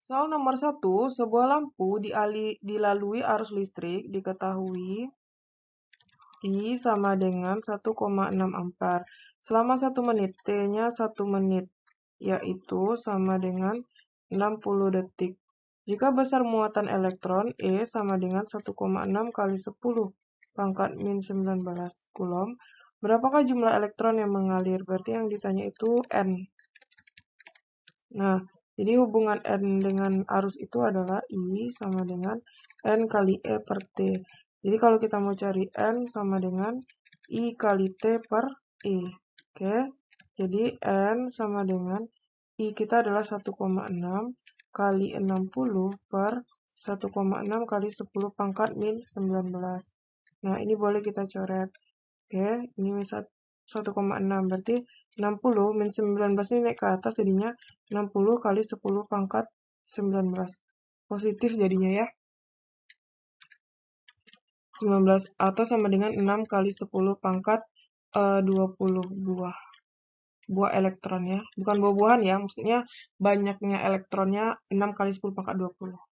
Soal nomor satu, sebuah lampu diali, dilalui arus listrik diketahui I sama dengan 1,6 ampere selama satu menit, T-nya 1 menit, yaitu sama dengan 60 detik. Jika besar muatan elektron, E sama dengan 1,6 kali 10 pangkat min 19 kulom, berapakah jumlah elektron yang mengalir? Berarti yang ditanya itu N. Nah, jadi hubungan N dengan arus itu adalah I sama dengan N kali E per T. Jadi kalau kita mau cari N sama dengan I kali T per E. Oke, jadi N sama dengan I kita adalah 1,6 kali 60 per 1,6 kali 10 pangkat min 19. Nah, ini boleh kita coret. Oke, ini 1,6 berarti 60 min 19 ini naik ke atas jadinya 60 kali 10 pangkat 19. Positif jadinya ya. 19 atau sama dengan 6 kali 10 pangkat uh, 20 buah buah elektron ya. Bukan buah-buahan ya, maksudnya banyaknya elektronnya 6 kali 10 pangkat 20.